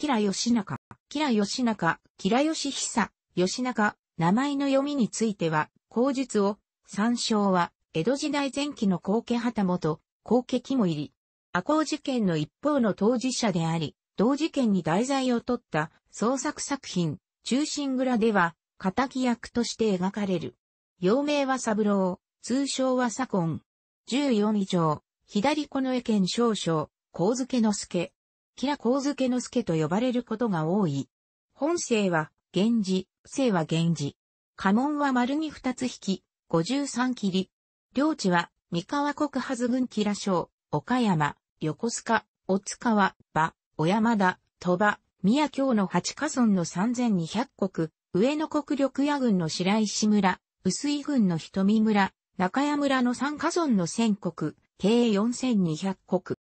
キラ吉カ、キラ吉カ、キラ吉久、吉カ、名前の読みについては、口述を、参照は、江戸時代前期の後家旗本、後家肝入り。赤穂事件の一方の当事者であり、同事件に題材を取った創作作品、中心蔵では、仇役として描かれる。幼名は三郎、通称は左近。十四以上、左野江県少将、光月の助。吉良光介之助と呼ばれることが多い。本姓は、源氏、姓は源氏。家紋は丸に二つ引き、五十三切り。領地は、三河国は郡キラ省、岡山、横須賀、大塚川、馬、小山田、鳥羽、宮京の八家村の三千二百国、上野国緑野郡の白石村、薄井郡の瞳村、中屋村の三家村の千国、計四千二百国。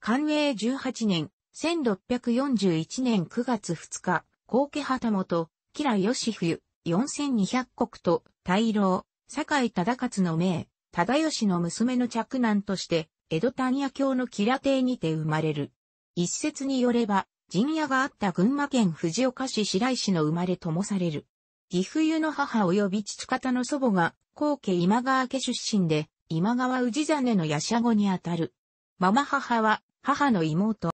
寛永18年、1641年9月2日、高家旗本、吉良義冬、4200国と、大老、坂井忠勝の名、忠義の娘の嫡男として、江戸丹野教の吉良邸にて生まれる。一説によれば、陣屋があった群馬県藤岡市白石の生まれともされる。義湯の母及び父方の祖母が、高家今川家出身で、今川氏真のやしゃごにあたる。ママ母は、母の妹。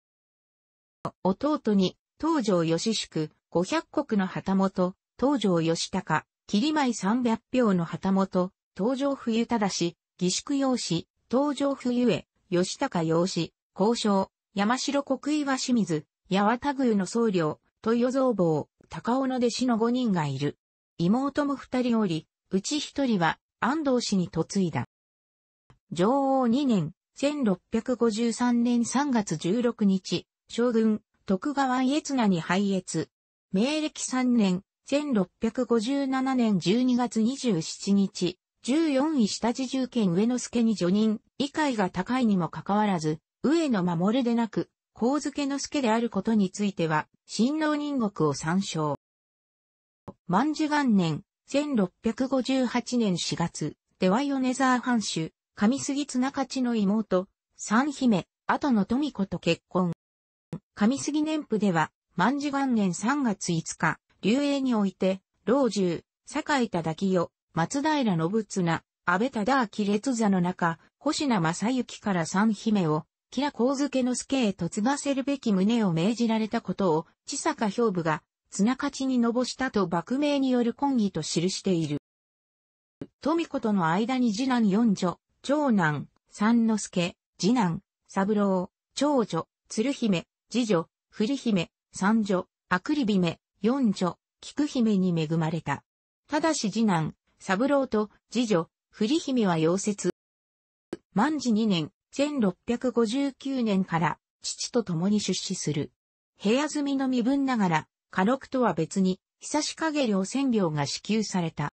弟に、東条義宿、五百国の旗本、東条義高、霧舞三百票の旗本、東条冬忠氏、義宿養子、東条冬江、義高養子、交渉、山城国岩清水、八幡宮の僧侶、豊造坊、高尾の弟子の五人がいる。妹も二人おり、うち一人は安藤氏に嫁いだ。女王二年、1653年3月16日、将軍、徳川家綱に拝謁。明暦3年、1657年12月27日、14位下地重県上之助に助任、理解が高いにもかかわらず、上野守でなく、光助之助であることについては、新郎人国を参照。万寿元年、1658年4月、では米沢藩主、上杉綱勝の妹、三姫、後の富子と結婚。上杉年譜では、万事元年3月5日、流営において、老中、坂井忠清、松平信綱、安倍忠明列座の中、星名正幸から三姫を、吉良光介の助へと継がせるべき旨を命じられたことを、千坂兵部が、綱勝にのぼしたと幕名による懇議と記している。富子との間に次男四女、長男、三之助、次男、三郎、長女、鶴姫、次女、振姫、三女、あくり姫、四女、菊姫に恵まれた。ただし次男、三郎と次女、振姫は溶接。万治二年、1659年から父と共に出資する。部屋住みの身分ながら、家禄とは別に、久し影領千両が支給された。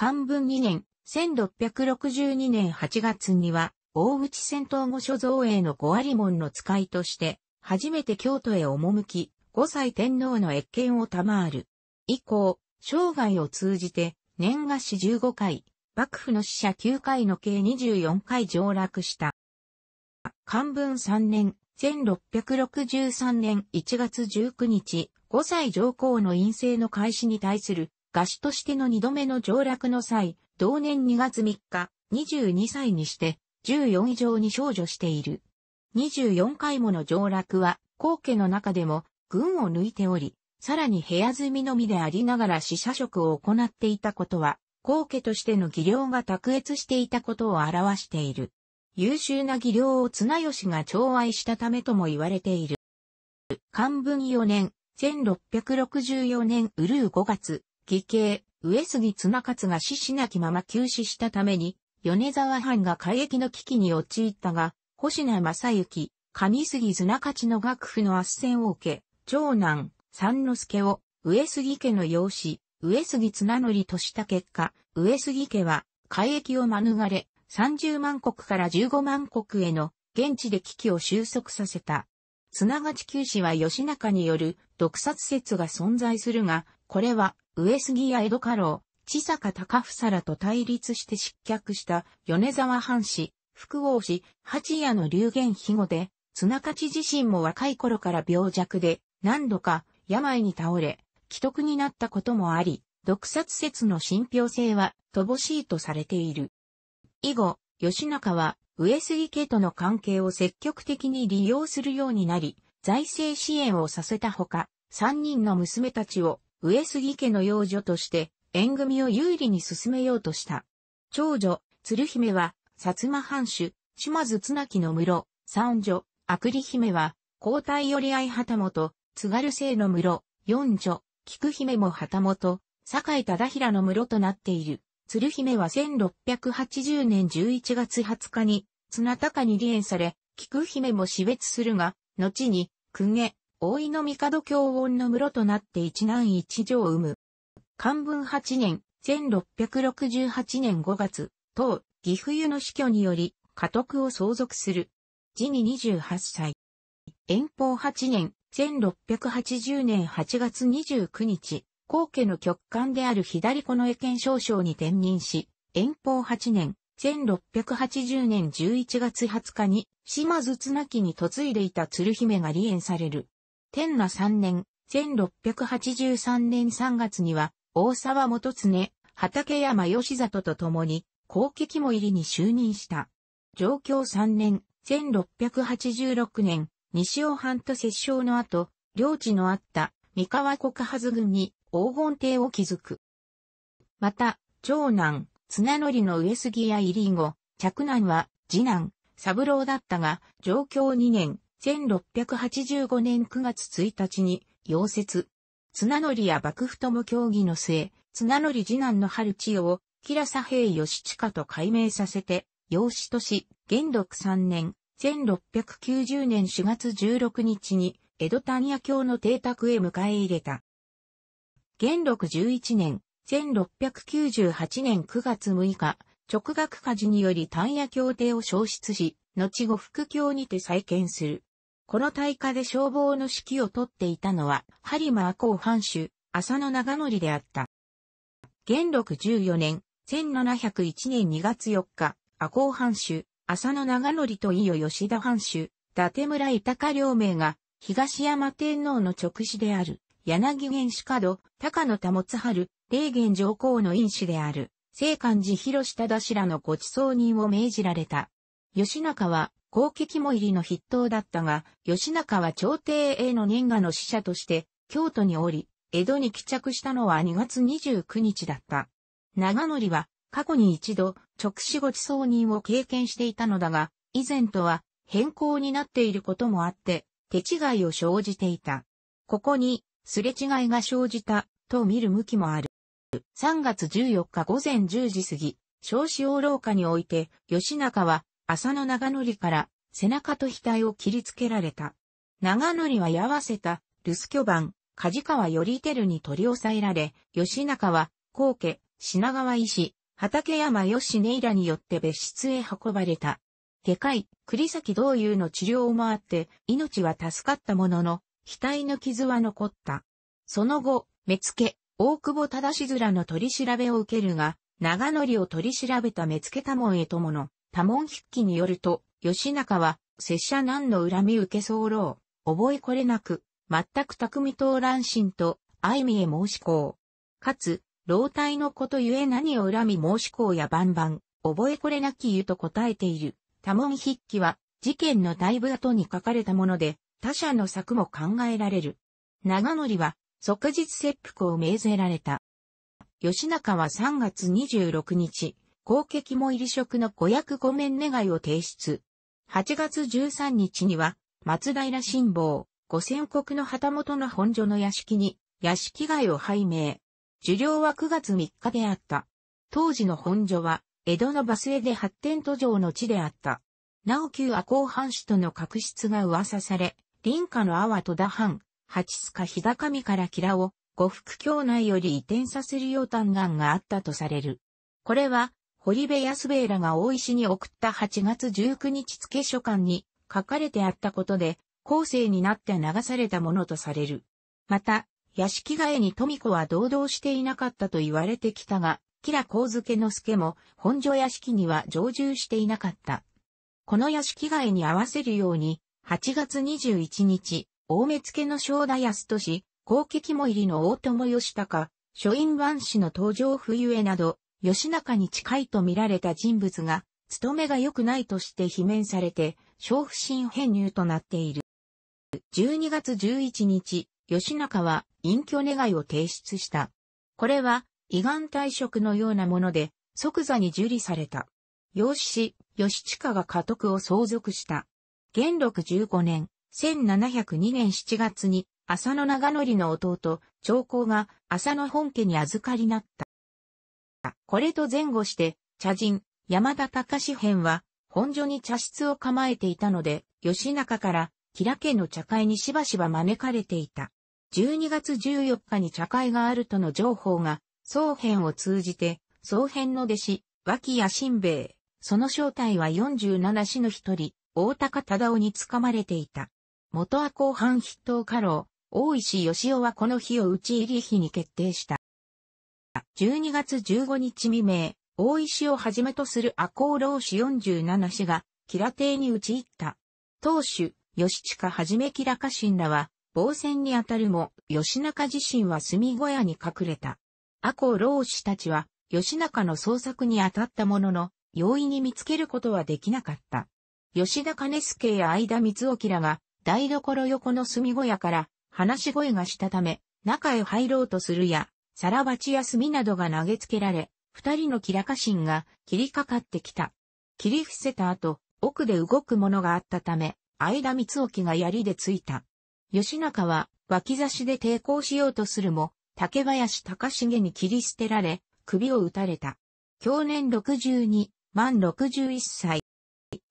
漢文2年、1662年8月には、大内戦闘後所蔵営の五割門の使いとして、初めて京都へ赴き、五歳天皇の越見を賜る。以降、生涯を通じて、年賀史15回、幕府の死者9回の計24回上落した。漢文3年、1663年1月19日、5歳上皇の陰性の開始に対する画手としての2度目の上落の際、同年2月3日、22歳にして、14以上に少女している。24回もの上落は、皇家の中でも、群を抜いており、さらに部屋住みのみでありながら死者職を行っていたことは、皇家としての技量が卓越していたことを表している。優秀な技量を綱吉が寵愛したためとも言われている。漢文4年、1664年ウルー5月、義兄、上杉綱勝が死しなきまま急死したために、米沢藩が海域の危機に陥ったが、星名正幸、上杉綱勝の幕府の圧戦を受け、長男、三之助を、上杉家の養子、上杉綱則とした結果、上杉家は、海域を免れ、30万国から15万国への、現地で危機を収束させた。綱勝旧氏は吉中による、毒殺説が存在するが、これは、上杉や江戸家老、千坂隆房らと対立して失脚した米沢藩士、福王氏、八谷の流言肥後で、綱勝自身も若い頃から病弱で、何度か病に倒れ、既得になったこともあり、毒殺説の信憑性は乏しいとされている。以後、吉中は上杉家との関係を積極的に利用するようになり、財政支援をさせたほか、三人の娘たちを上杉家の養女として、縁組を有利に進めようとした。長女、鶴姫は、薩摩藩主、島津綱木の室、三女、あくり姫は、皇太より合旗本、津軽姓の室、四女、菊姫も旗本、堺忠平の室となっている。鶴姫は1680年11月20日に、綱高に離縁され、菊姫も死別するが、後に、公家、大井の帝教音の室となって一男一女を生む。漢文八年、1668年5月、当、岐阜湯の死去により、家督を相続する。次に28歳。遠方八年、1680年8月29日、皇家の極官である左子の江検少将に転任し、遠方八年、1680年11月20日に、島津綱木に嫁いでいた鶴姫が離縁される。天羅3年、1683年3月には、大沢元常、畠山義里と共に、後期肝入りに就任した。上京3年、1686年、西尾藩と接衝の後、領地のあった三河国発軍に黄金帝を築く。また、長男、綱則の上杉や入り後、着男は次男、三郎だったが、上京2年、1685年9月1日に、溶接。綱則や幕府とも協議の末、綱則次男の春千代を、平佐平義下と改名させて、養子とし、元禄3年、1690年4月16日に、江戸丹屋教の邸宅へ迎え入れた。元禄11年、1698年9月6日、直学家事により単野教邸を消失し、後後副教にて再建する。この大火で消防の指揮をとっていたのは、ハリマー公藩主、浅野長則であった。元禄14年、1701年2月4日、阿公藩主、浅野長則と伊予吉田藩主、伊達村豊両名が、東山天皇の直子である、柳源氏角、高野保春、霊源上皇の因子である、聖漢寺広下田氏らのご馳走人を命じられた。吉中は、攻撃肝入りの筆頭だったが、吉中は朝廷への年賀の使者として、京都におり、江戸に帰着したのは2月29日だった。長則は、過去に一度、直死後地葬人を経験していたのだが、以前とは変更になっていることもあって、手違いを生じていた。ここに、すれ違いが生じた、と見る向きもある。3月14日午前10時過ぎ、少子王廊下において、吉中は、浅野長則から背中と額を切りつけられた。長則は矢わせた、留守巨番、梶川頼照に取り押さえられ、吉中は、皇家、品川医師、畠山義根らによって別室へ運ばれた。外科医、栗崎同友の治療もあって、命は助かったものの、額の傷は残った。その後、目付、大久保忠志らの取り調べを受けるが、長則を取り調べた目付多門へともの、多門筆記によると、吉中は、拙者何の恨み受け候、覚えこれなく、全く匠と乱心と、愛見へ申し講。かつ、老体のことゆえ何を恨み申し講や万々、覚えこれなきゆと答えている。多門筆記は、事件の大部後に書かれたもので、他者の策も考えられる。長則は、即日切腹を命ぜられた。吉中は3月26日、公撃も入り職の五役御免願いを提出。8月13日には、松平辛抱、五千国の旗本の本所の屋敷に、屋敷街を拝命。受領は9月3日であった。当時の本所は、江戸のバスへで発展途上の地であった。なお旧阿穂藩主との確執が噂され、林家の阿波戸田藩、八塚日高見から吉良を、呉服境内より移転させるよう嘆願があったとされる。これは、堀部安兵衛らが大石に送った8月19日付書簡に書かれてあったことで、後世になって流されたものとされる。また、屋敷替えに富子は堂々していなかったと言われてきたが、吉良光介之助も本所屋敷には常住していなかった。この屋敷替えに合わせるように、8月21日、大目付の正田康俊、後期肝入りの大友義高、書院万氏の登場冬江など、吉中に近いと見られた人物が、勤めが良くないとして罷免されて、小不審編入となっている。12月11日、吉中は隠居願いを提出した。これは、胃がん退職のようなもので、即座に受理された。養子氏、吉近が家督を相続した。元禄15年、1702年7月に、浅野長則の弟、長公が浅野本家に預かりなった。。これと前後して、茶人、山田隆編は、本所に茶室を構えていたので、吉中から、平家の茶会にしばしば招かれていた。12月14日に茶会があるとの情報が、総編を通じて、総編の弟子、脇谷新兵衛、その正体は47氏の一人、大高忠夫につかまれていた。元は後半筆頭家老、大石義雄はこの日を討ち入り日に決定した。12月15日未明、大石をはじめとする赤穂浪士47氏が、吉ラ邸に打ち入った。当主、吉近はじめ吉良家臣らは、防戦にあたるも、吉中自身は住小屋に隠れた。赤穂浪士たちは、吉中の捜索に当たったものの、容易に見つけることはできなかった。吉田兼助や相田光沖らが、台所横の住小屋から、話し声がしたため、中へ入ろうとするや、サラバチや炭などが投げつけられ、二人のキラカシンが切りかかってきた。切り伏せた後、奥で動くものがあったため、間三沖が槍でついた。吉中は脇差しで抵抗しようとするも、竹林高重に切り捨てられ、首を打たれた。去年62、満61歳。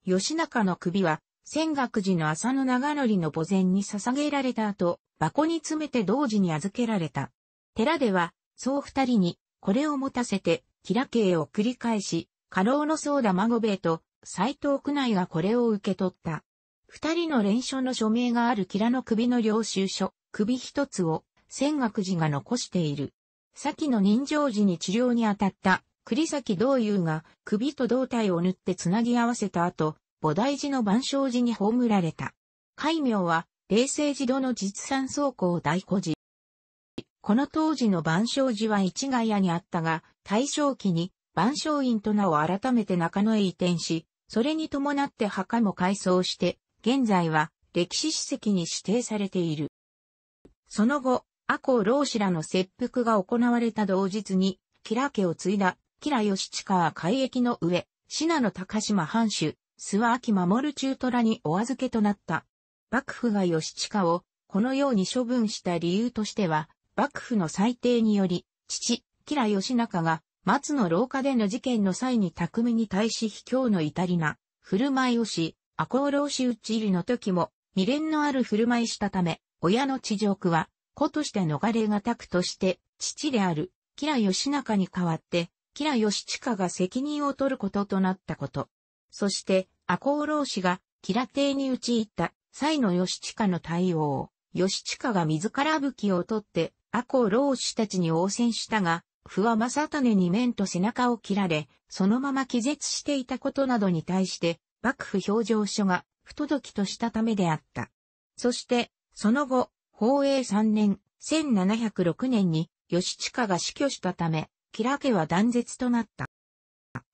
吉中の首は、仙岳寺の浅野長則の墓前に捧げられた後、箱に詰めて同時に預けられた。寺では、そう二人に、これを持たせて、キラ系を繰り返し、過労のソ田孫兵衛と、斎藤区内がこれを受け取った。二人の連書の署名があるキラの首の領収書、首一つを、仙学寺が残している。先の人情時に治療に当たった、栗崎道友が首と胴体を縫って繋ぎ合わせた後、菩提寺の万象寺に葬られた。戒名は、冷静寺度の実産倉庫を大古寺、この当時の万象寺は市ヶ谷にあったが、大正期に万象院と名を改めて中野へ移転し、それに伴って墓も改装して、現在は歴史史跡に指定されている。その後、阿公老子らの切腹が行われた同日に、吉良家を継いだ、吉良義親は海域の上、信濃高島藩主、諏訪秋守中虎にお預けとなった。幕府が義親を、このように処分した理由としては、幕府の裁定により、父、吉良義仲が、松の廊下での事件の際に匠に対し卑怯の至りな、振る舞いをし、赤穂浪士討ち入りの時も、未練のある振る舞いしたため、親の地上区は、子として逃れがたくとして、父である、吉良義仲に代わって、吉良義親が責任を取ることとなったこと。そして、赤穂浪士が、吉良邸にち入った、際の義親の対応を、義親が自ら武器を取って、赤老主たちに応戦したが、不和正種に面と背中を切られ、そのまま気絶していたことなどに対して、幕府表情書が不届きとしたためであった。そして、その後、宝永3年、1706年に、義親が死去したため、吉良家は断絶となった。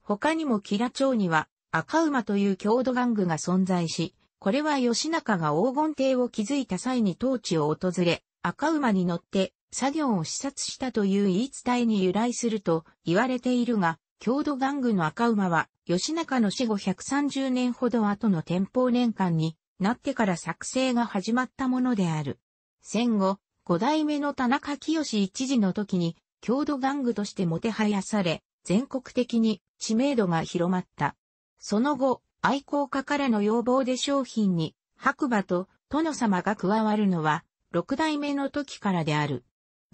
他にも吉良町には、赤馬という郷土玩具が存在し、これは義仲が黄金帝を築いた際に当地を訪れ、赤馬に乗って作業を視察したという言い伝えに由来すると言われているが、郷土玩具の赤馬は、吉中の死後130年ほど後の天保年間になってから作成が始まったものである。戦後、五代目の田中清一時の時に、郷土玩具としてもてはやされ、全国的に知名度が広まった。その後、愛好家からの要望で商品に、白馬と殿様が加わるのは、六代目の時からである。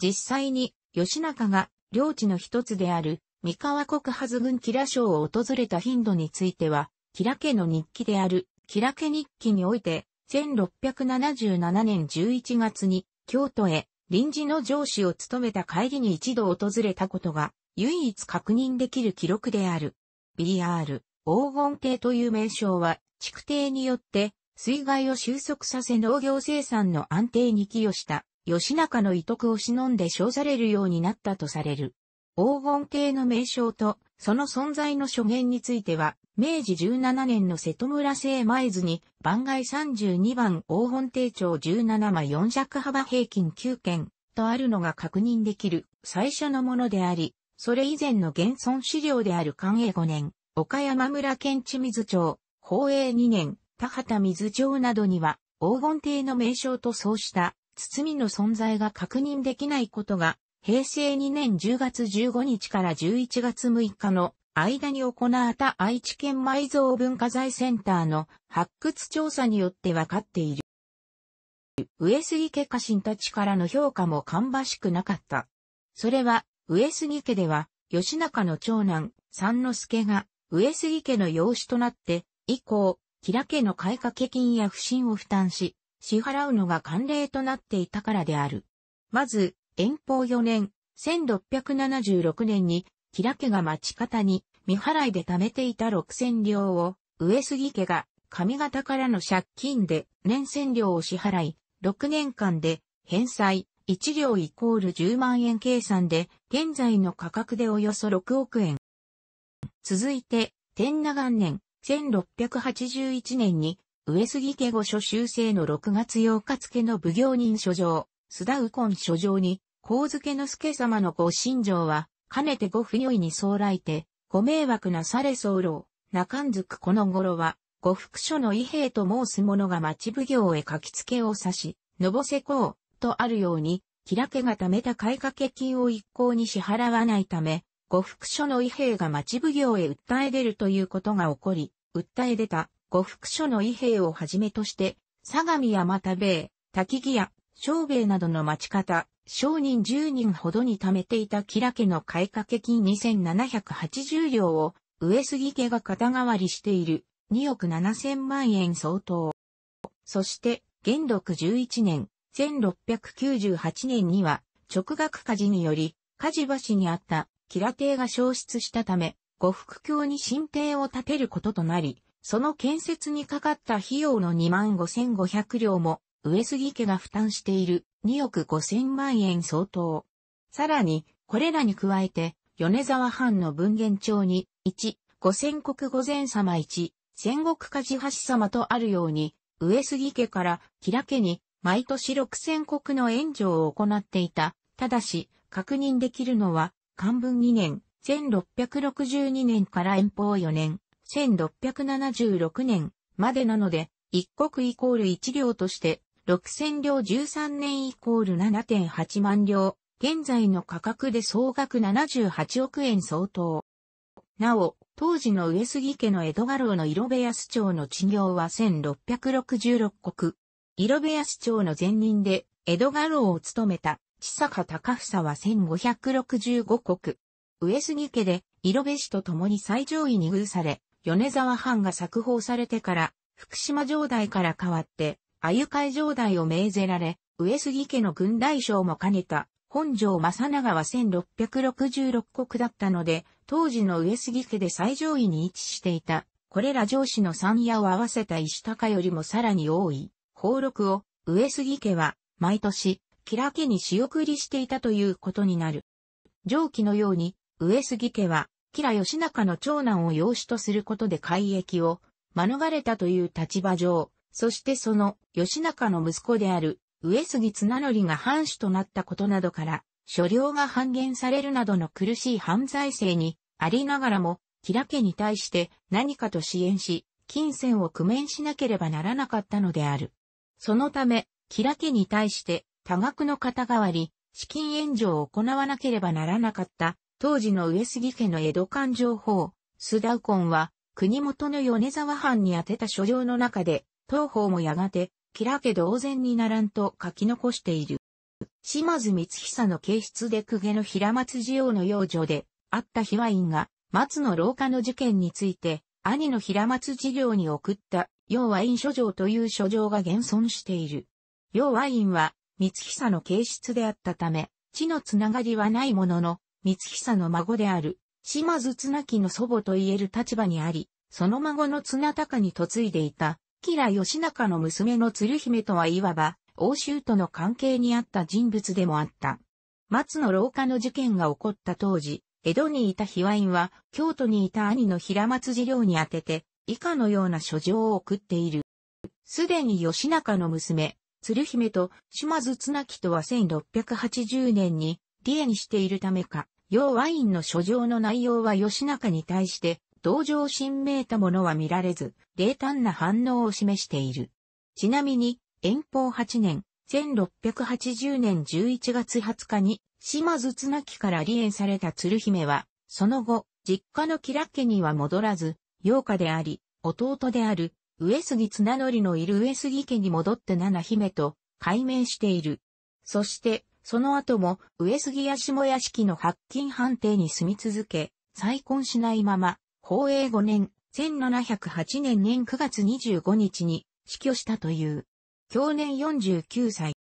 実際に、義仲が、領地の一つである、三河国はず郡吉良省を訪れた頻度については、吉良家の日記である、吉良家日記において、1677年11月に、京都へ、臨時の上司を務めた帰りに一度訪れたことが、唯一確認できる記録である。BR、黄金帝という名称は、築堤によって、水害を収束させ農業生産の安定に寄与した吉中の遺徳を忍んで称されるようになったとされる。黄金系の名称と、その存在の諸言については、明治17年の瀬戸村製前図に、番外32番黄金定長17枚4尺幅平均9件とあるのが確認できる最初のものであり、それ以前の現存資料である寛永5年、岡山村県知水町、宝永2年、田畑水町などには、黄金帝の名称とそうした堤の存在が確認できないことが、平成2年10月15日から11月6日の間に行われた愛知県埋蔵文化財センターの発掘調査によって分かっている。上杉家家臣たちからの評価も芳しくなかった。それは、上杉家では、吉中の長男、三之助が、上杉家の養子となって、以降、吉良家の買掛金や不審を負担し、支払うのが慣例となっていたからである。まず、遠方4年、1676年に、吉良家が町方に、未払いで貯めていた6000両を、上杉家が、上方からの借金で、年1000両を支払い、6年間で、返済、1両イコール10万円計算で、現在の価格でおよそ6億円。続いて、天那元年、1681年に、上杉家御所修正の6月8日付の奉行人書状、須田右近書状に、光付の助様のご心情は、かねてご不意に相来て、ご迷惑なされ候、中んずくこの頃は、ご福所の異兵と申す者が町奉行へ書き付けを指し、のぼせこう、とあるように、きらけが貯めた買掛金を一向に支払わないため、ご福所の異兵が町奉行へ訴え出るということが起こり、訴え出た呉服所の伊兵をはじめとして、相模山田米、滝木屋、小兵などの町方、商人10人ほどに貯めていたキラ家の買掛金2780両を、上杉家が肩代わりしている2億7000万円相当。そして、元禄11年、1698年には、直学火事により、火事橋にあった、キラ邸が消失したため、呉服郷に新邸を建てることとなり、その建設にかかった費用の25,500両も、上杉家が負担している2億5千万円相当。さらに、これらに加えて、米沢藩の文言帳に、1、五千国御前様1、戦国梶橋様とあるように、上杉家から吉良家に毎年六千国の援助を行っていた。ただし、確認できるのは、漢文2年、1662年から遠方4年、1676年までなので、一国イコール一両として、6000両13年イコール7.8万両、現在の価格で総額78億円相当。なお、当時の上杉家の江戸画廊の色部安町の地業は1666国。色部安町の前任で、江戸画廊を務めた、千坂隆房は1565国。上杉家で、色部氏と共に最上位に遇され、米沢藩が作法されてから、福島城代から変わって、鮎海城代を命ぜられ、上杉家の軍大将も兼ねた、本城正長は1666国だったので、当時の上杉家で最上位に位置していた、これら上司の三夜を合わせた石高よりもさらに多い、宝禄を、上杉家は、毎年、キラ家に仕送りしていたということになる。上記のように、上杉家は、吉良義仲の長男を養子とすることで改易を免れたという立場上、そしてその義仲の息子である上杉綱則が藩主となったことなどから、所領が半減されるなどの苦しい犯罪性にありながらも、吉良家に対して何かと支援し、金銭を工面しなければならなかったのである。そのため、吉良家に対して多額の肩代わり、資金援助を行わなければならなかった当時の上杉家の江戸勘情報、須田右近は、国元の米沢藩に宛てた書状の中で、当方もやがて、キラ家同然にならんと書き残している。島津光久の形質で公家の平松寺王の養女で、あった日ワインが、松の廊下の事件について、兄の平松寺領に送った、要ワイン書状という書状が現存している。要ワインは、光久の形質であったため、地のつながりはないものの、光久の孫である、島津綱木の祖母と言える立場にあり、その孫の綱高に嫁いでいた、吉良義仲の娘の鶴姫とはいわば、欧州との関係にあった人物でもあった。松の廊下の事件が起こった当時、江戸にいた卑猥は、京都にいた兄の平松次郎に宛てて、以下のような書状を送っている。すでに義仲の娘、鶴姫と島津綱木とは1680年に利益にしているためか、要ワインの書状の内容は吉中に対して、同情心めいたものは見られず、冷淡な反応を示している。ちなみに、遠方8年、1680年11月20日に、島津綱木から離縁された鶴姫は、その後、実家の吉良家には戻らず、洋家であり、弟である、上杉綱則のいる上杉家に戻って七姫と、改名している。そして、その後も上杉屋下屋敷の白金判定に住み続け、再婚しないまま、法永5年、1708年年9月25日に死去したという。去年49歳。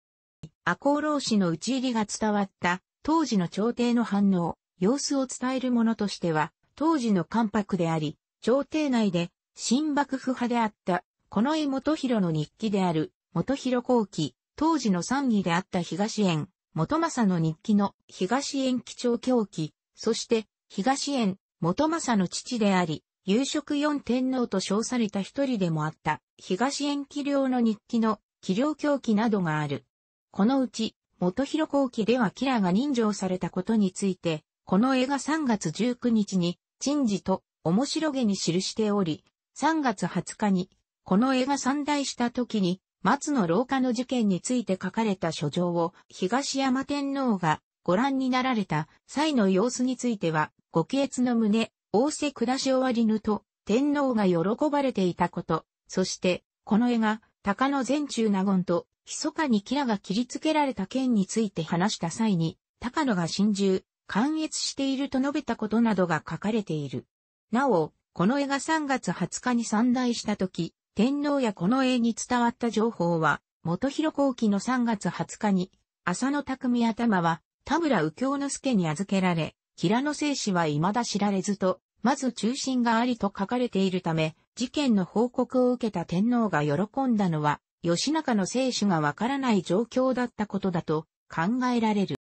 赤穂浪士の討ち入りが伝わった当時の朝廷の反応、様子を伝えるものとしては、当時の関白であり、朝廷内で新幕府派であった、近井元弘の日記である、元弘後期、当時の参議であった東園、元政の日記の東園基調狂記、そして東園元政の父であり、夕食四天皇と称された一人でもあった東園気領の日記の気領狂記などがある。このうち元広後期ではキラが人情されたことについて、この絵が3月19日に陳事と面白げに記しており、3月20日にこの絵が散大した時に松の廊下の事件について書かれた書状を東山天皇がご覧になられた際の様子については、ご帰越の旨、仰せ下し終わりぬと、天皇が喜ばれていたこと、そして、この絵が、高野全中納言と、密かにキラが切りつけられた件について話した際に、高野が心中、関越していると述べたことなどが書かれている。なお、この絵が3月20日に散大した時、天皇やこの絵に伝わった情報は、元広後期の3月20日に、浅野匠頭は田村右京之助に預けられ、平野聖氏は未だ知られずと、まず中心がありと書かれているため、事件の報告を受けた天皇が喜んだのは、吉中の聖死がわからない状況だったことだと考えられる。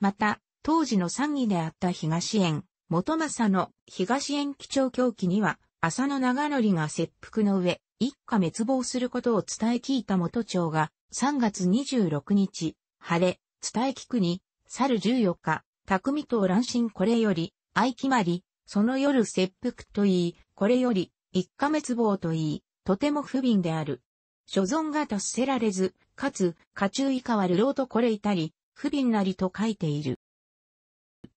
また、当時の参議であった東園、元政の東園基調教記には、浅野長則が切腹の上、一家滅亡することを伝え聞いた元長が、3月26日、晴れ、伝え聞くに、去る14日、匠と乱心これより、相決まり、その夜切腹と言い、これより、一家滅亡と言い、とても不憫である。所存が達せられず、かつ、家中以下は流浪とこれいたり、不憫なりと書いている。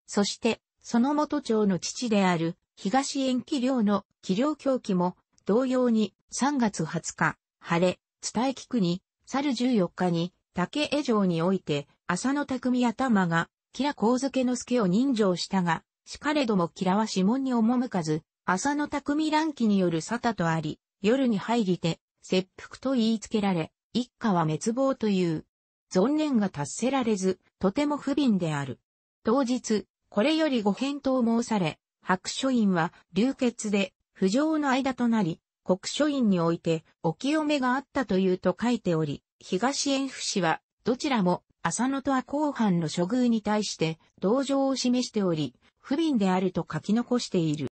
そして、その元長の父である、東延気量の気量狂気も、同様に3月20日、晴れ、伝え聞くに、去る14日に、竹江城において、浅野匠頭が、吉良光助之助を人情したが、しかれども吉良は指紋に赴かず、浅野匠乱気による沙汰とあり、夜に入りて、切腹と言いつけられ、一家は滅亡という、存念が達せられず、とても不憫である。当日、これよりご返答申され、白書院は流血で不浄の間となり、国書院においてお清めがあったというと書いており、東縁府氏はどちらも浅野とは後半の処遇に対して同情を示しており、不憫であると書き残している。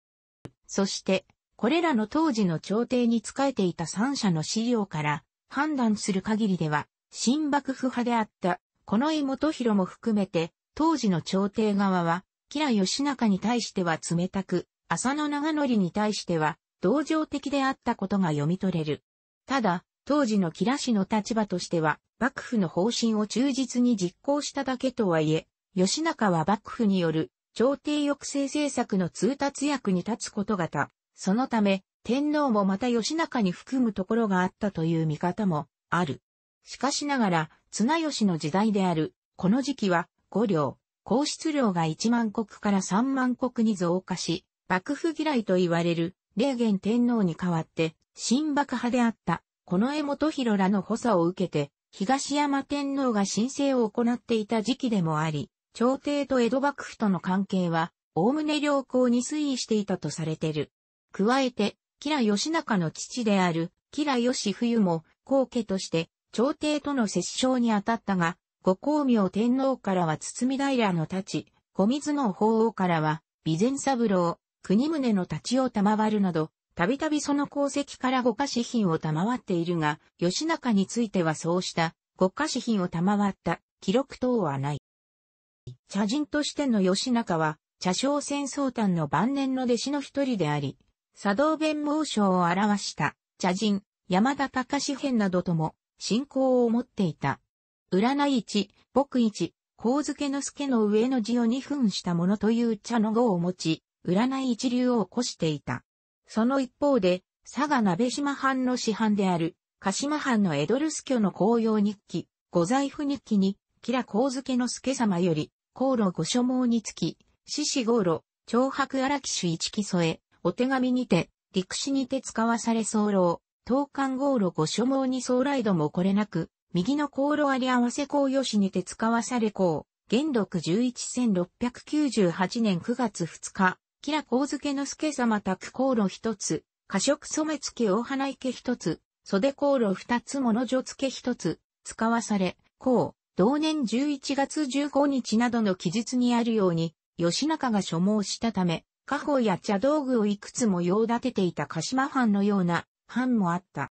そして、これらの当時の朝廷に仕えていた三者の資料から判断する限りでは、新幕府派であった、この井元弘も含めて、当時の朝廷側は、吉良義仲に対しては冷たく、浅野長則に対しては、同情的であったことが読み取れる。ただ、当時の吉良氏の立場としては、幕府の方針を忠実に実行しただけとはいえ、義仲は幕府による朝廷抑制政策の通達役に立つことがた。そのため、天皇もまた義仲に含むところがあったという見方もある。しかしながら、綱吉の時代である、この時期は、五両、皇室量が1万国から3万国に増加し、幕府嫌いと言われる、霊元天皇に代わって、新幕派であった、この江本広らの補佐を受けて、東山天皇が申請を行っていた時期でもあり、朝廷と江戸幕府との関係は、おおむね良好に推移していたとされている。加えて、吉良義仲の父である、吉良義冬も、後家として、朝廷との折衝に当たったが、ご光明天皇からは包平の太刀、小水の法王からは、備前三郎、国宗の太刀を賜るなど、たびたびその功績から五家子品を賜っているが、吉中についてはそうした五家子品を賜った記録等はない。茶人としての吉中は、茶商戦争端の晩年の弟子の一人であり、茶道弁毛章を表した茶人、山田隆編などとも信仰を持っていた。占い一、僕一、孔付の助の上の字を二分したものという茶の語を持ち、占い一流を起こしていた。その一方で、佐賀鍋島藩の師範である、鹿島藩の江戸留守居の紅葉日記、御財布日記に、吉良光介の助様より、航路御所望につき、獅子号路、長白荒騎手一木添え、お手紙にて、陸士にて使わされ候、東韓号路御所望に総来度もこれなく、右の香炉あり合わせ香よしにて使わされ香、元禄11,698年9月2日、吉良光介之助様宅香炉一つ、過食染付大花池一つ、袖香炉二つ物女付一つ、使わされ、香、同年11月15日などの記述にあるように、吉中が所望したため、家宝や茶道具をいくつも用立てていた鹿島藩のような藩もあった。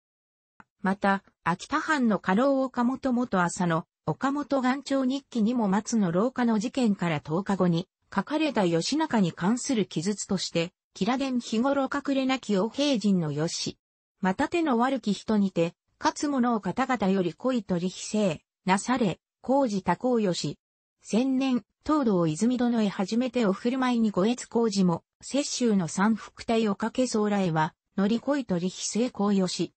また、秋田藩の家老岡本元朝の岡本岩長日記にも松の廊下の事件から10日後に書かれた義仲に関する記述として、キラン日頃隠れなき王平人のよし。また手の悪き人にて、勝つ者を方々より恋取り非正、なされ、工事多幸よし。千年、東道泉殿へ初めてお振る舞いに五越工事も、雪州の三福隊をかけ将来は、乗り恋取り非正幸よし。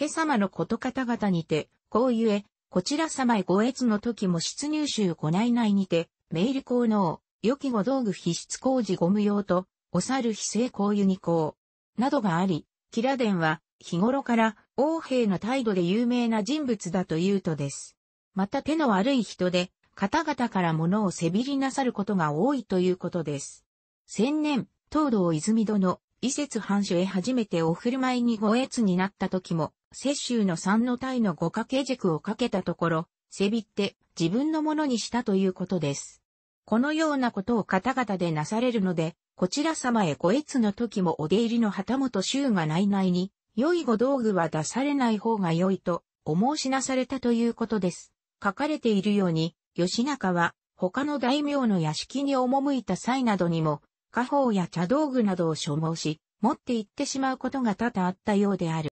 今様のこと方々にて、こうゆえ、こちら様へご越の時も出入なご内内にて、メール効能、良きご道具必出工事ご無用と、お猿非正公輸に行、などがあり、キラデンは、日頃から、王兵の態度で有名な人物だというとです。また手の悪い人で、方々から物を背びりなさることが多いということです。千年、東道泉殿、伊節藩主へ初めてお振る舞いにご越になった時も、雪州の三の体の五掛け軸をかけたところ、背びって自分のものにしたということです。このようなことを方々でなされるので、こちら様へご越の時もお出入りの旗本衆が内々に、良いご道具は出されない方が良いと、お申しなされたということです。書かれているように、吉中は、他の大名の屋敷に赴いた際などにも、家宝や茶道具などを所望し、持って行ってしまうことが多々あったようである。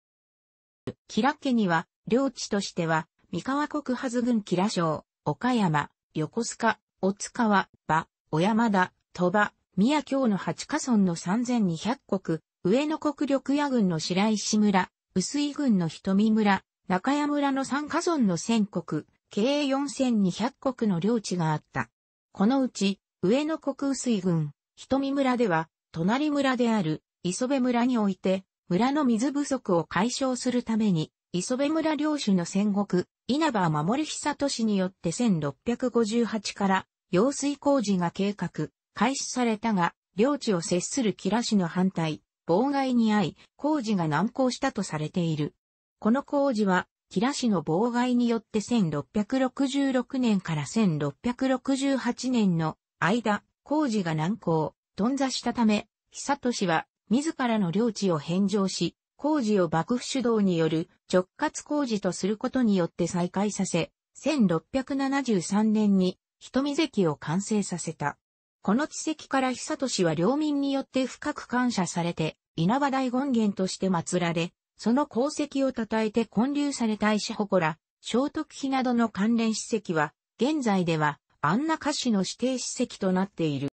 キラ家には、領地としては、三河国はず郡キラ省、岡山、横須賀、大塚は、馬、小山田、鳥羽、宮京の八カ村の3200国、上野国緑屋郡の白石村、薄井郡の瞳村、中谷村の三カ村の1000国、計4200国の領地があった。このうち、上野国薄井郡、瞳村では、隣村である、磯部村において、村の水不足を解消するために、磯部村領主の戦国、稲葉守久市によって1658から用水工事が計画、開始されたが、領地を接する吉良氏の反対、妨害に遭い、工事が難航したとされている。この工事は、吉良氏の妨害によって1666年から1668年の間、工事が難航、頓挫したため、久俊は自らの領地を返上し、工事を幕府主導による直轄工事とすることによって再開させ、1673年に瞳関を完成させた。この地籍から久俊は領民によって深く感謝されて、稲葉大権現として祀られ、その功績を称えて建立された石祠、聖徳碑などの関連史跡は、現在では、安中市の指定史跡となっている。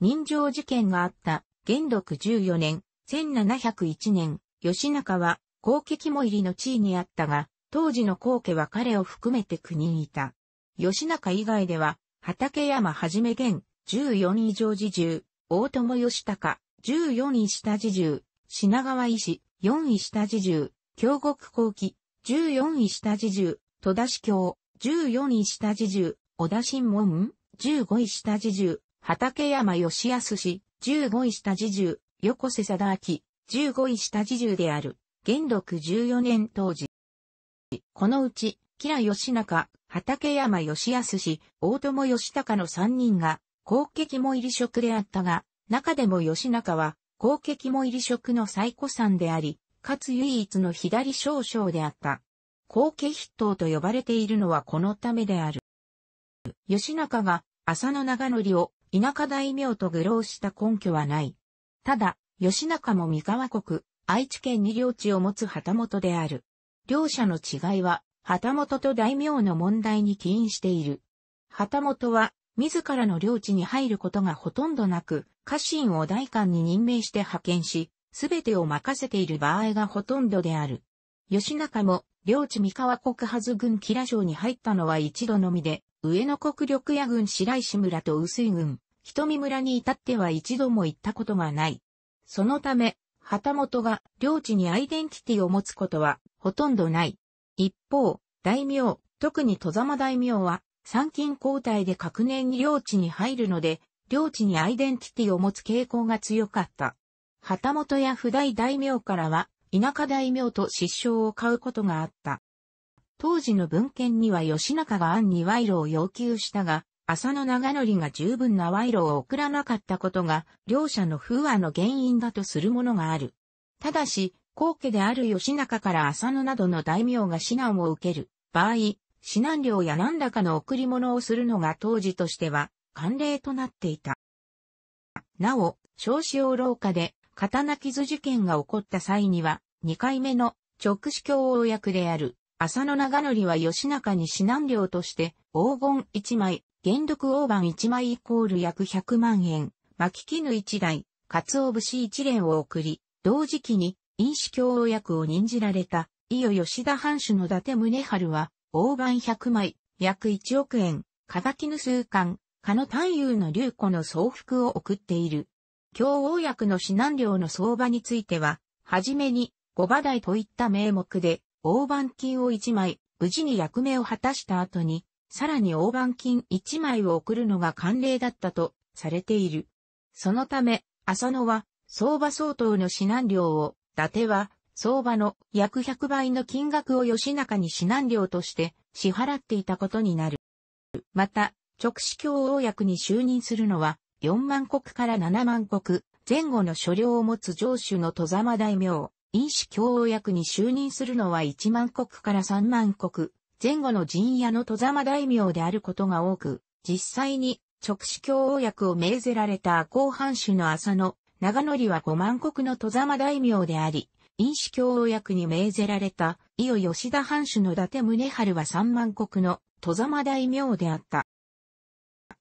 人情事件があった元禄14年、1701年、吉中は皇家肝入りの地位にあったが、当時の皇家は彼を含めて国にいた。吉中以外では、畠山はじめ元、14位上寺重、大友義高、14位下寺重、品川医師、4位下寺重、京極後期、14位下寺重、戸田市教、14位下寺重、小田新門、15位下寺重、畠山義康氏、15位下地重、横瀬貞明、15位下地重である、元禄14年当時。このうち、吉良義仲、畠山義康氏、大友義隆の3人が、後継肝入り職であったが、中でも義仲は、後継肝入り職の最古参であり、かつ唯一の左少将であった。後継筆頭と呼ばれているのはこのためである。義中が、浅野長則を田舎大名と愚弄した根拠はない。ただ、吉中も三河国、愛知県に領地を持つ旗本である。両者の違いは、旗本と大名の問題に起因している。旗本は、自らの領地に入ることがほとんどなく、家臣を代官に任命して派遣し、すべてを任せている場合がほとんどである。吉中も、領地三河国は軍吉良城に入ったのは一度のみで、上野国力や軍白石村と薄井軍、瞳村に至っては一度も行ったことがない。そのため、旗本が領地にアイデンティティを持つことはほとんどない。一方、大名、特に戸様大名は、参勤交代で各年に領地に入るので、領地にアイデンティティを持つ傾向が強かった。旗本や不代大名からは、田舎大名と失笑を買うことがあった。当時の文献には吉中が案に賄賂を要求したが、浅野長則が十分な賄賂を送らなかったことが、両者の不和の原因だとするものがある。ただし、皇家である吉中から浅野などの大名が指南を受ける場合、指南料や何らかの贈り物をするのが当時としては慣例となっていた。なお、少子用廊下で刀傷事件が起こった際には、二回目の直視教王役である浅野長則は吉中に指南料として黄金一枚、原力大判1枚イコール約100万円、巻き絹1台、鰹節1連を送り、同時期に、飲酒協役を任じられた、伊予吉田藩主の伊達宗春は、大判100枚、約1億円、がきぬ数巻、加の単優の竜子の総服を送っている。京王役の指南料の相場については、はじめに、五馬台といった名目で、大判金を1枚、無事に役目を果たした後に、さらに大判金1枚を送るのが慣例だったとされている。そのため、浅野は相場相当の指南料を、伊達は相場の約100倍の金額を吉中に指南料として支払っていたことになる。また、直視教王役に就任するのは、4万国から7万国、前後の所領を持つ上主の戸様大名、陰視教王役に就任するのは1万国から3万国、前後の陣屋の戸様大名であることが多く、実際に直視教王役を命ぜられた後半主の浅野、長則は五万国の戸様大名であり、因子教王役に命ぜられた、伊予吉田藩主の伊達宗春は三万国の戸様大名であった。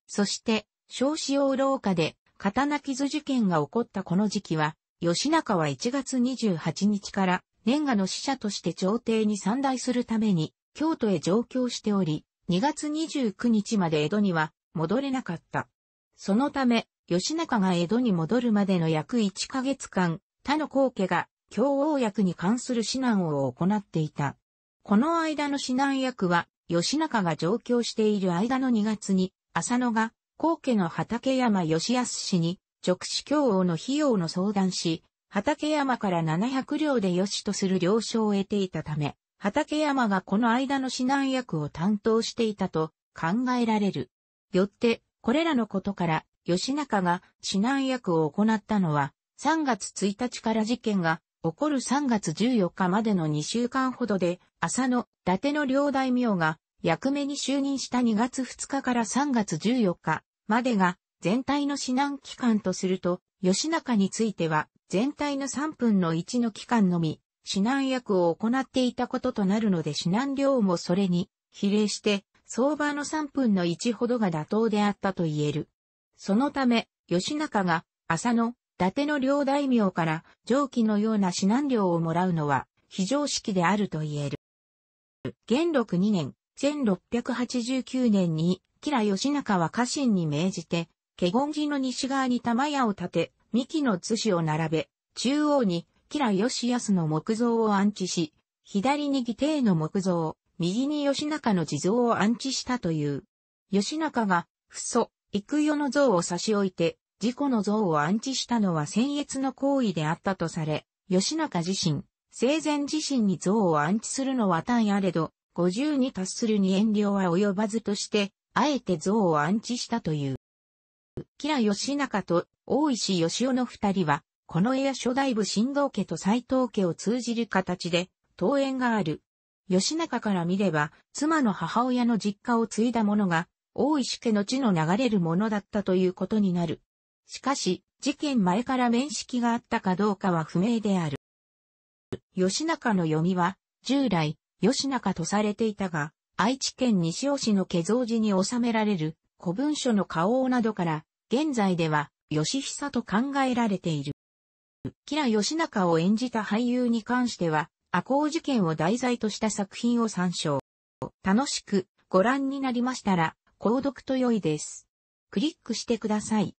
そして、少子王老家で、刀傷事件が起こったこの時期は、吉中は1月28日から、年賀の使者として朝廷に参大するために、京都へ上京しており、2月29日まで江戸には戻れなかった。そのため、吉中が江戸に戻るまでの約1ヶ月間、他の皇家が京王役に関する指南を行っていた。この間の指南役は、吉中が上京している間の2月に、浅野が、皇家の畠山義康氏に、直視京王の費用の相談し、畠山から700両で良しとする了承を得ていたため、畠山がこの間の指南役を担当していたと考えられる。よって、これらのことから、吉中が指南役を行ったのは、3月1日から事件が起こる3月14日までの2週間ほどで、浅野、伊達の両大名が役目に就任した2月2日から3月14日までが全体の指南期間とすると、吉中については全体の3分の1の期間のみ、指南役を行っていたこととなるので指南領もそれに比例して相場の3分の1ほどが妥当であったと言える。そのため、吉中が浅野、伊達の両大名から上記のような指南量をもらうのは非常識であると言える。元禄2年、1689年に、吉良義仲は家臣に命じて、華厳寺の西側に玉屋を建て、三木の津市を並べ、中央に吉良義康の木像を安置し、左に義帝の木像、右に義仲の地蔵を安置したという。義仲が、父祖、幾世の像を差し置いて、自己の像を安置したのは僭越の行為であったとされ、義仲自身、生前自身に像を安置するのは単あれど、五十に達するに遠慮は及ばずとして、あえて像を安置したという。吉良義仲と大石義雄の二人は、この家初代部新道家と斎藤家を通じる形で、登園がある。吉中から見れば、妻の母親の実家を継いだ者が、大石家の地の流れるものだったということになる。しかし、事件前から面識があったかどうかは不明である。吉中の読みは、従来、吉中とされていたが、愛知県西尾市の家蔵寺に収められる古文書の花王などから、現在では、吉久と考えられている。キラナカを演じた俳優に関しては、赤穂事件を題材とした作品を参照。楽しくご覧になりましたら、購読と良いです。クリックしてください。